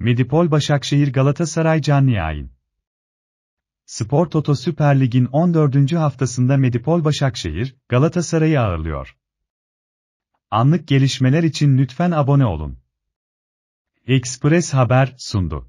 Medipol Başakşehir Galatasaray canlı yayın. Spor Toto Süper Lig'in 14. haftasında Medipol Başakşehir, Galatasaray'ı ağırlıyor. Anlık gelişmeler için lütfen abone olun. Express Haber sundu.